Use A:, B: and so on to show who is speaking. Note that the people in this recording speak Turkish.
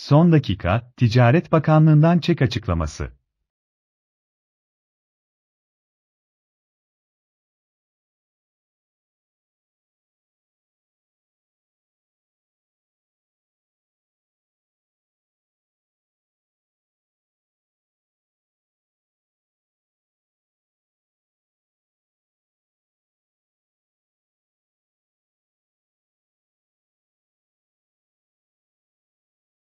A: Son dakika, Ticaret Bakanlığından çek açıklaması.